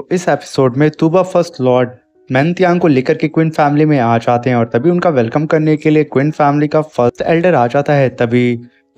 तो इस एपिसोड में तूबा फर्स्ट लॉर्ड मैंतियांग को लेकर के क्विन फैमिली में आ जाते हैं और तभी उनका वेलकम करने के लिए क्विन फैमिली का फर्स्ट एल्डर आ जाता है तभी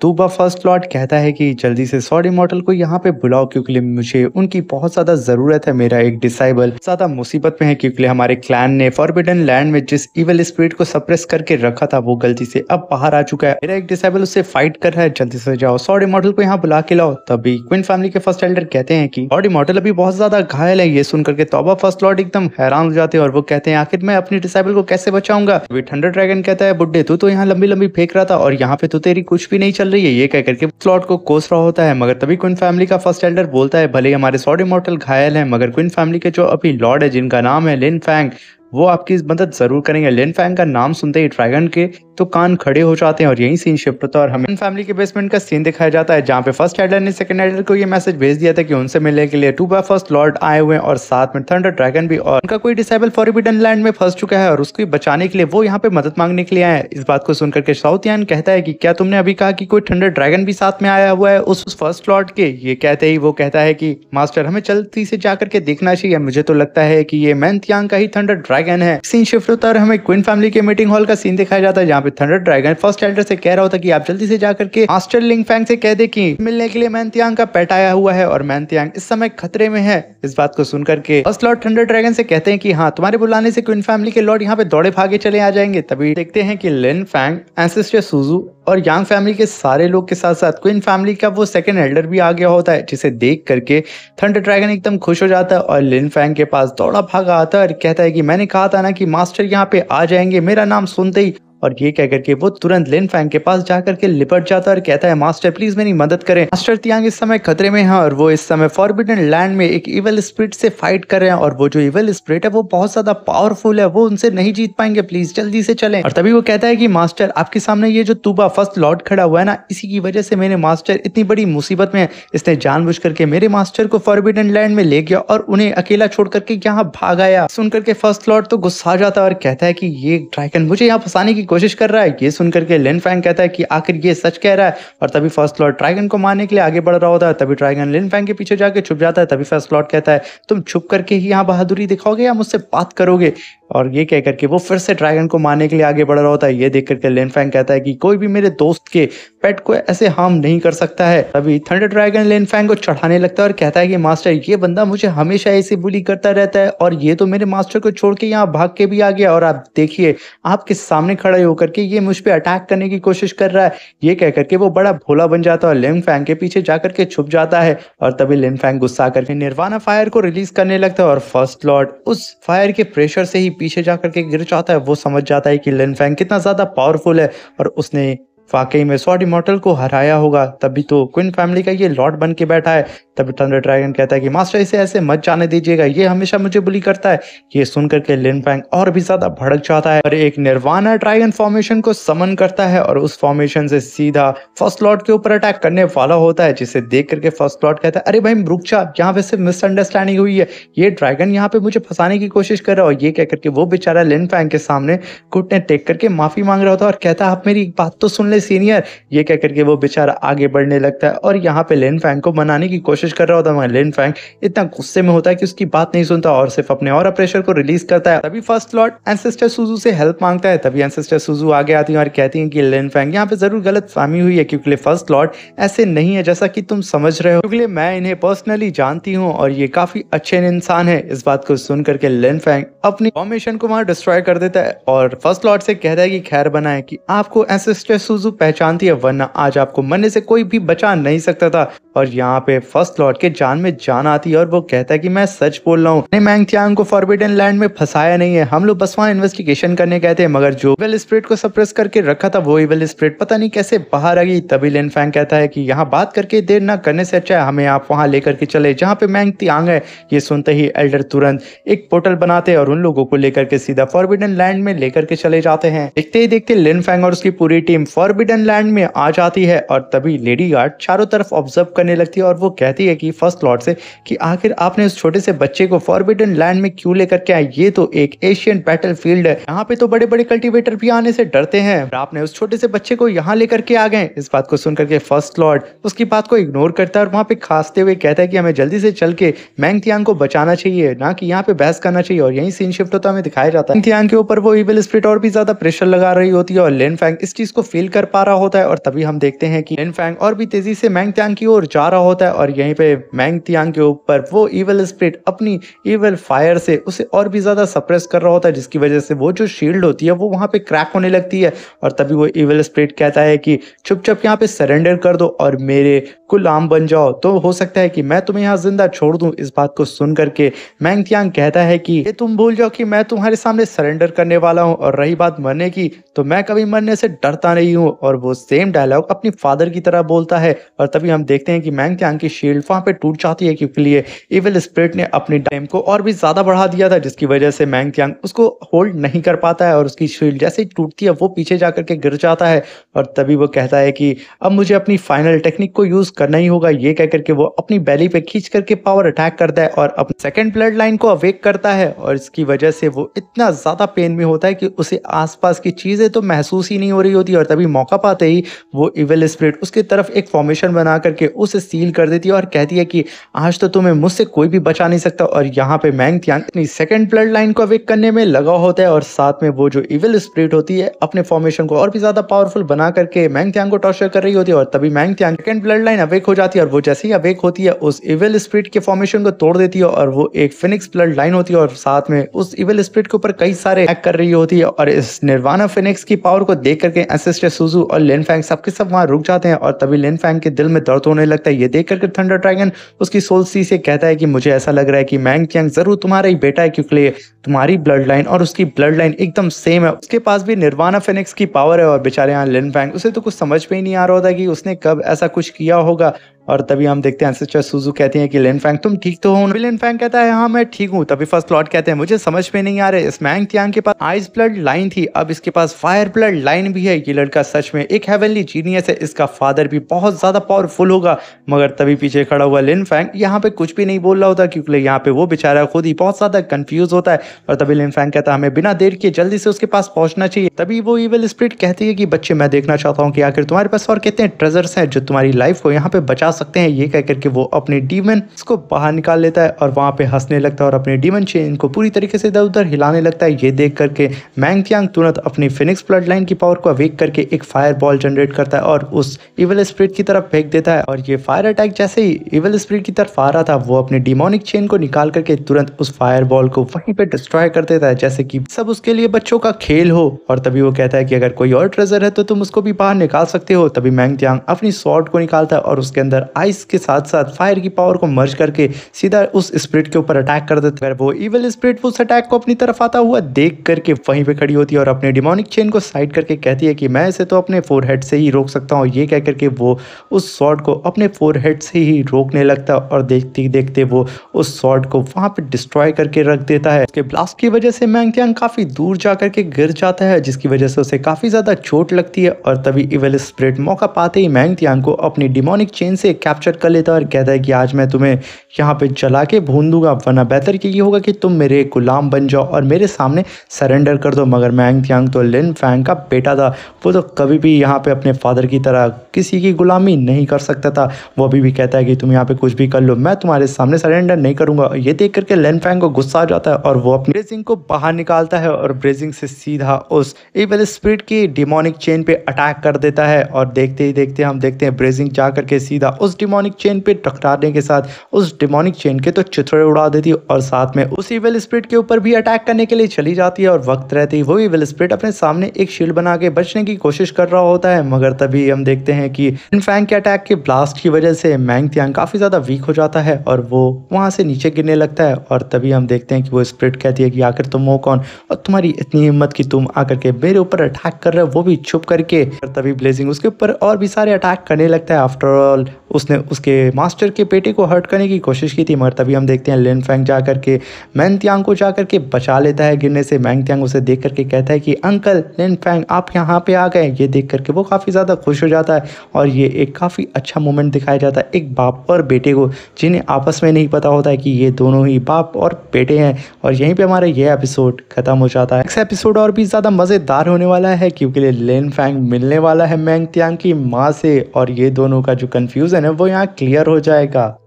तूबा फर्स्ट लॉट कहता है कि जल्दी से सॉरी मॉडल को यहाँ पे बुलाओ क्योंकि मुझे उनकी बहुत ज्यादा जरूरत है मेरा एक डिसाइबल ज्यादा मुसीबत में है क्योंकि हमारे क्लैन ने फॉरबिडन लैंड में जिस इवल स्पिरिट को सप्रेस करके रखा था वो गलती से अब बाहर आ चुका है मेरा एक डिसाइबल उससे फाइट कर रहा है जल्दी से जाओ सॉरी मॉडल को यहाँ बुला के लाओ तभी क्विन फैमिली के फर्स्ट एल्डर कहते हैं की सॉरी मॉडल अभी बहुत ज्यादा घायल है ये सुनकर के तोबा फर्स्ट लॉट एकदम हैरान हो जाते हैं और वो कहते हैं आखिर मैं अपनी डिसाइबल को कैसे बचाऊंगा थंडर ड्रैगन कहता है बुढ़े तू तो यहाँ लंबी लंबी फेंक रहा था और यहाँ पे तो तेरी कुछ भी नहीं चल रही है ये कहकर करके स्लॉट को कोस रहा होता है मगर तभी क्विन फैमिली का फर्स्ट एल्डर बोलता है भले हमारे सॉरी इमोटल घायल है मगर क्विन फैमिली के जो अभी लॉर्ड है जिनका नाम है लिन फैंग वो आपकी मदद जरूर करेंगे लिन फैंग का नाम सुनते ही ड्रैगन के तो कान खड़े हो जाते हैं और यही सीन शिफ्ट होता है और हमें फैमिली के बेसमेंट का सीन दिखाया जाता है जहाँ पे फर्स्ट एडर ने सेकंड एडर को ये मैसेज भेज दिया था कि उनसे मिलने के लिए टू बाय फर्स्ट लॉर्ड आए हुए और साथ में थंडर ड्रैगन भी और उनका कोई डिसेबल फॉरबिडन लैंड में फंस चुका है और उसको बचाने के लिए वो यहाँ पे मदद मांगने के लिए आए इस बात को सुनकर के साउथ यान कहता है की क्या तुमने अभी कहा की कोई थंडर ड्रैगन भी साथ में आया हुआ है उस फर्स्ट लॉर्ड के ये कहते ही वो कहता है की मास्टर हमें जल्दी से जाकर के देखना चाहिए मुझे तो लगता है की ये मैन का ही थंडर ड्रैगन है सीन शिफ्ट होता है और हमें क्विन फैमिली के मीटिंग हॉल का सीन दिखाया जाता है जहाँ पे थंडर ड्रैगन फर्स्ट एल्डर से कह रहा होता कि आप जल्दी से जाकर के मास्टर लिंग फैंग से कह दे कि मिलने के लिए मैंतियांग का पेट आया हुआ है और मैंतियांग इस समय खतरे में है इस बात को सुनकर के फर्स्ट लॉर्ड थंडर ड्रैगन से कहते हैं कि हाँ तुम्हारे बुलाने से क्विन फैमिली के लॉर्ड यहाँ पे दौड़े भागे चले आ जाएंगे तभी देखते हैं की लिन फैंग एंसिस्टर सुजू और यांग फैमिली के सारे लोग के साथ साथ क्विन फैमिली का वो सेकंड एल्डर भी आ गया होता है जिसे देख करके थंडर ड्रैगन एकदम खुश हो जाता है और लिन फैंग के पास दौड़ा भागा आता है और कहता है कि मैंने कहा था ना कि मास्टर यहाँ पे आ जाएंगे मेरा नाम सुनते ही और ये कहकर के वो तुरंत लिन फैंग के पास जाकर के लिपट जाता है और कहता है मास्टर प्लीज मेरी मदद करें मास्टर तियांग इस समय खतरे में है और वो इस समय फॉरबिडन लैंड में एक इवल स्प्रिट से फाइट कर रहे हैं और वो जो इवल स्प्रिट है वो बहुत ज्यादा पावरफुल है वो उनसे नहीं जीत पाएंगे प्लीज जल्दी से चले और तभी वो कहता है की मास्टर आपके सामने ये जो तूबा फर्स्ट लॉर्ड खड़ा हुआ है ना इसी की वजह से मेरे मास्टर इतनी बड़ी मुसीबत में इसने बुझ करके मेरे मास्टर को फॉरबिडन लैंड में ले गया और उन्हें अकेला छोड़ करके यहाँ भाग आया सुन करके फर्स्ट लॉर्ड तो गुस्सा जाता है और कहता है की ये ड्रैगन मुझे यहाँ फंसाने की कोशिश कर रहा है ये सुनकर के लिन फैंग कहता है कि आखिर ये सच कह रहा है और तभी फर्स्ट लॉर्ड ट्राइगन को मारने के लिए आगे बढ़ रहा होता है तभी ट्राइगन लिन फैंग के पीछे जाके छुप जाता है तभी फर्स्ट लॉर्ड कहता है तुम छुप करके ही यहाँ बहादुरी दिखाओगे या मुझसे बात करोगे और ये कह करके वो फिर से ड्रैगन को मारने के लिए आगे बढ़ रहा होता है ये देख करके लेनफैंग कहता है कि कोई भी मेरे दोस्त के पेट को ऐसे हार्म नहीं कर सकता है तभी थंडर ड्रैगन लेनफैंग को चढ़ाने लगता है और कहता है कि मास्टर ये बंदा मुझे हमेशा ऐसे बुली करता रहता है और ये तो मेरे मास्टर को छोड़ के यहाँ भाग के भी आ गया और आप देखिए आपके सामने खड़े होकर के ये मुझ पर अटैक करने की कोशिश कर रहा है ये कह करके वो बड़ा भोला बन जाता है और लेनफैंग के पीछे जा करके छुप जाता है और तभी लेनफैंग गुस्सा करके निर्वाणा फायर को रिलीज करने लगता है और फर्स्ट लॉर्ड उस फायर के प्रेशर से ही पीछे जा करके गिर जाता है वो समझ जाता है कि लिनफेंग कितना ज़्यादा पावरफुल है और उसने वाकई में सॉड इमोटल को हराया होगा तभी तो क्विन फैमिली का ये लॉर्ड बन के बैठा है तभी थंडर ड्रैगन कहता है कि मास्टर इसे ऐसे मत जाने दीजिएगा ये हमेशा मुझे बुली करता है ये सुन करके लिन फैंग और भी ज्यादा भड़क जाता है और एक निर्वाणा ड्रैगन फॉर्मेशन को समन करता है और उस फॉर्मेशन से सीधा फर्स्ट लॉर्ड के ऊपर अटैक करने वाला होता है जिसे देख करके फर्स्ट लॉर्ड कहता है अरे भाई रुक यहाँ पे सिर्फ मिसअंडरस्टैंडिंग हुई है ये ड्रैगन यहाँ पे मुझे फंसाने की कोशिश कर रहा है और ये कह करके वो बेचारा लिन फैंग के सामने घुटने टेक करके माफी मांग रहा होता है और कहता है आप मेरी बात तो सुन ले सीनियर ये कह करके वो बेचारा आगे बढ़ने लगता है और यहाँ पे लेन फैंग को मनाने की कोशिश कर रहा होता है लेन फैंग इतना गुस्से में होता है कि उसकी बात नहीं सुनता और सिर्फ अपने और प्रेशर को रिलीज करता है तभी फर्स्ट लॉर्ड एंसेस्टर सुजू से हेल्प मांगता है तभी एंसेस्टर सुजू आगे आती है और कहती है कि लेन फैंग यहाँ पे जरूर गलत फहमी हुई है क्योंकि फर्स्ट लॉर्ड ऐसे नहीं है जैसा की तुम समझ रहे हो क्योंकि मैं इन्हें पर्सनली जानती हूँ और ये काफी अच्छे इंसान है इस बात को सुन करके लेन फैंग अपनी फॉर्मेशन को वहां डिस्ट्रॉय कर देता है और फर्स्ट लॉर्ड से कहता है कि खैर बनाए कि आपको एंसेस्टर सुजू सुजु पहचानती है वरना आज आपको मरने से कोई भी बचा नहीं सकता था और यहाँ पे फर्स्ट लॉर्ड के जान में जान आती है और वो कहता है कि मैं सच बोल रहा हूँ मैंग को फॉरबिडन लैंड में फंसाया नहीं है हम लोग बस वहाँ इन्वेस्टिगेशन करने गए थे मगर जो वेल स्प्रिट को सप्रेस करके रखा था वो वेल स्प्रिट पता नहीं कैसे बाहर आ गई तभी लेन फैंग कहता है की यहाँ बात करके देर न करने से अच्छा है हमें आप वहाँ लेकर के चले जहाँ पे मैंग तियांग है ये सुनते ही एल्डर तुरंत एक पोर्टल बनाते और उन लोगों को लेकर के सीधा फॉरबिडन लैंड में लेकर के चले जाते हैं देखते ही देखते लेन फैंग और उसकी पूरी टीम फॉर फॉरबिडन लैंड में आ जाती है और तभी लेडी गार्ड चारों तरफ ऑब्जर्व करने लगती है और वो कहती है कि फर्स्ट लॉर्ड से कि आखिर आपने उस छोटे से बच्चे को फॉरबिडन लैंड में क्यों लेकर के आए ये तो एक एशियन बैटल फील्ड है यहाँ पे तो बड़े बड़े कल्टिवेटर भी आने से डरते हैं आपने उस छोटे से बच्चे को यहाँ लेकर के आ गए इस बात को सुनकर के फर्स्ट लॉर्ड उसकी बात को इग्नोर करता है और वहाँ पे खासते हुए कहता है कि हमें जल्दी से चल के मैंग को बचाना चाहिए ना कि यहाँ पे बहस करना चाहिए और यही सीन शिफ्ट होता हमें दिखाया जाता है के ऊपर वो इविल स्प्रिट और भी ज्यादा प्रेशर लगा रही होती है और लेन फैंग इस चीज को फील कर कर पा रहा होता है और तभी हम देखते हैं कि इनफैंग और भी तेजी से मैंग त्यांग की ओर जा रहा होता है और यहीं पे मैंग त्यांग के ऊपर वो ईवल स्प्रिट अपनी ईवल फायर से उसे और भी ज्यादा सप्रेस कर रहा होता है जिसकी वजह से वो जो शील्ड होती है वो वहां पे क्रैक होने लगती है और तभी वो ईवल स्प्रिट कहता है कि चुपचाप यहाँ पे सरेंडर कर दो और मेरे गुलाम बन जाओ तो हो सकता है कि मैं तुम्हें यहाँ जिंदा छोड़ दू इस बात को सुन करके मैंग त्यांग कहता है कि तुम भूल जाओ कि मैं तुम्हारे सामने सरेंडर करने वाला हूँ और रही बात मरने की तो मैं कभी मरने से डरता नहीं हूँ और वो सेम डायलॉग अपनी फादर की तरह बोलता है और तभी हम देखते हैं कि मैंग त्यांग की शील्ड वहां पे टूट जाती है क्योंकि लिए इविल स्प्रिट ने अपनी टाइम को और भी ज़्यादा बढ़ा दिया था जिसकी वजह से मैंग त्यांग उसको होल्ड नहीं कर पाता है और उसकी शील्ड जैसे ही टूटती है वो पीछे जा करके गिर जाता है और तभी वो कहता है कि अब मुझे अपनी फाइनल टेक्निक को यूज़ करना ही होगा ये कह करके वो अपनी बैली पे खींच करके पावर अटैक करता है और अपने सेकेंड ब्लड लाइन को अवेक करता है और इसकी वजह से वो इतना ज़्यादा पेन में होता है कि उसे आसपास की चीज़ें तो महसूस ही नहीं हो रही होती और तभी मौका पाते ही वो इवेल स्प्रिट उसकी तरफ एक फॉर्मेशन बना करके उसे सील कर देती है और कहती है कि आज तो तुम्हें मुझसे कोई भी बचा नहीं सकता और यहाँ पे मैंग अपनी सेकेंड ब्लड लाइन को अवेक करने में लगा होता है और साथ में वो जो इवेल स्प्रिट होती है अपने फॉर्मेशन को और भी ज़्यादा पावरफुल बना करके मैंग थियांग को टॉर्चर कर रही होती है और तभी Meng Tiang second blood line awake हो जाती है और वो जैसे ही अवेक होती है उस इवेल स्प्रिट के फॉर्मेशन को तोड़ देती है और वो एक फिनिक्स ब्लड लाइन होती है और साथ में उस इवेल स्प्रिट के ऊपर कई सारे एक्ट कर रही होती है और इस निर्वाणा फिनिक्स की पावर को देख करके एसिस्टर सुजू और लेन फैंग सबके सब वहां रुक जाते हैं और तभी लेन फैंग के दिल में दर्द होने लगता है ये देख करके थंडर ड्रैगन उसकी सोल सी से कहता है कि मुझे ऐसा लग रहा है कि मैंग क्यांग जरूर तुम्हारा ही बेटा है क्योंकि तुम्हारी ब्लड लाइन और उसकी ब्लड लाइन एकदम सेम है उसके पास भी निर्वाणा फेनिक्स की पावर है और बेचारे यहाँ लेन फैंग उसे तो कुछ समझ में ही नहीं आ रहा होता कि उसने कब ऐसा कुछ किया होगा और तभी हम देखते हैं एंसेस्टर सुजू हैं कि लेन फैंग तुम ठीक तो हो लेन फैंग कहता है हाँ मैं ठीक हूँ तभी फर्स्ट लॉर्ड कहते हैं मुझे समझ में नहीं आ रहा इस मैंग के पास आइस ब्लड लाइन थी अब इसके पास फायर ब्लड लाइन भी है ये लड़का सच में एक हेवनली जीनियस है इसका फादर भी बहुत ज्यादा पावरफुल होगा मगर तभी पीछे खड़ा हुआ लेन फैंग यहाँ पे कुछ भी नहीं बोल रहा होता क्योंकि यहाँ पे वो बेचारा खुद ही बहुत ज्यादा कंफ्यूज होता है और तभी लेन फैंग कहता है हमें बिना देर के जल्दी से उसके पास पहुंचना चाहिए तभी वो इवेल स्प्रिट कहती है कि बच्चे मैं देखना चाहता हूँ कि आखिर तुम्हारे पास और कितने ट्रेजर्स हैं जो तुम्हारी लाइफ को यहाँ पे बचा सकते हैं ये कहकर के वो अपने डीमन को बाहर निकाल लेता है और वहाँ पे हंसने लगता है और अपने डीमन चेन को पूरी तरीके से इधर उधर हिलाने लगता है ये देख करके मैंग तुरंत अपनी फिनिक्स ब्लड लाइन की पावर को अवेक करके एक फायर बॉल जनरेट करता है और उस इवल स्प्रिट की तरफ फेंक देता है और ये फायर अटैक जैसे ही इवल स्प्रिट की तरफ आ रहा था वो अपने डिमोनिक चेन को निकाल करके तुरंत उस फायर बॉल को वहीं पर डिस्ट्रॉय कर देता है जैसे कि सब उसके लिए बच्चों का खेल हो और तभी वो कहता है कि अगर कोई और ट्रेजर है तो तुम उसको भी बाहर निकाल सकते हो तभी मैंग अपनी शॉर्ट को निकालता है और उसके अंदर पर आइस के साथ साथ फायर की पावर को मर्ज करके सीधा उस स्प्रिट के ऊपर अटैक कर देते है वो इवल स्प्रिट उस अटैक को अपनी तरफ आता हुआ देख करके वहीं पे खड़ी होती है और अपने डिमोनिक चेन को साइड करके कहती है कि मैं इसे तो अपने फोर से ही रोक सकता हूँ ये कह करके वो उस शॉर्ट को अपने फोर से ही रोकने लगता है और देखते देखते वो उस शॉर्ट को वहाँ पर डिस्ट्रॉय करके रख देता है उसके ब्लास्ट की वजह से मैंग त्यांग काफ़ी दूर जा करके गिर जाता है जिसकी वजह से उसे काफ़ी ज़्यादा चोट लगती है और तभी इवल स्प्रिट मौका पाते ही मैंग को अपनी डिमोनिक चेन से कैप्चर कर लेता है और कहता है कि आज मैं तुम्हें यहाँ पे चला के भून दूंगा वरना बेहतर ये होगा कि तुम मेरे गुलाम बन जाओ और मेरे सामने सरेंडर कर दो मगर मैंग त्यांग तो लिन फैंग का बेटा था वो तो कभी भी यहाँ पे अपने फादर की तरह किसी की गुलामी नहीं कर सकता था वो अभी भी कहता है कि तुम यहाँ पे कुछ भी कर लो मैं तुम्हारे सामने सरेंडर नहीं करूँगा ये देख करके लेन फैंग को गुस्सा आ जाता है और वो अपने ब्रेजिंग को बाहर निकालता है और ब्रेजिंग से सीधा उस एवल स्प्रिट की डिमोनिक चेन पे अटैक कर देता है और देखते ही देखते हम देखते हैं ब्रेजिंग जा करके सीधा उस डिमोनिक चेन पे टकराने के साथ उस डिमोनिक चेन के तो चिथड़े उड़ा देती है और साथ में उसी विल स्प्रिट के ऊपर भी अटैक करने के लिए चली जाती है और वक्त रहती वो वही विल स्प्रिट अपने सामने एक शील्ड बना के बचने की कोशिश कर रहा होता है मगर तभी हम देखते हैं कि फैंग के अटैक के ब्लास्ट की वजह से मैंग त्यांग काफी ज्यादा वीक हो जाता है और वो वहां से नीचे गिरने लगता है और तभी हम देखते हैं कि वो स्प्रिट कहती है कि आखिर तुम हो कौन और तुम्हारी इतनी हिम्मत की तुम आकर के मेरे ऊपर अटैक कर रहे हो वो भी छुप करके तभी ब्लेजिंग उसके ऊपर और भी सारे अटैक करने लगता है आफ्टरऑल उसने उसके मास्टर के बेटे को हर्ट करने की कोशिश की थी मगर तभी हम देखते हैं लिन फेंग जा करके मैंग त्यांग को जा करके बचा लेता है गिरने से मैंग त्यांग उसे देख करके कहता है कि अंकल लिन फेंग आप यहाँ पे आ गए ये देख करके वो काफ़ी ज़्यादा खुश हो जाता है और ये एक काफ़ी अच्छा मोमेंट दिखाया जाता है एक बाप और बेटे को जिन्हें आपस में नहीं पता होता है कि ये दोनों ही बाप और बेटे हैं और यहीं पर हमारा यह एपिसोड खत्म हो जाता है नेक्स्ट एपिसोड और भी ज़्यादा मज़ेदार होने वाला है क्योंकि लेन फैंग मिलने वाला है मैंग त्यांग की माँ से और ये दोनों का जो कन्फ्यूज़न है वो यहाँ क्लियर हो जाएगा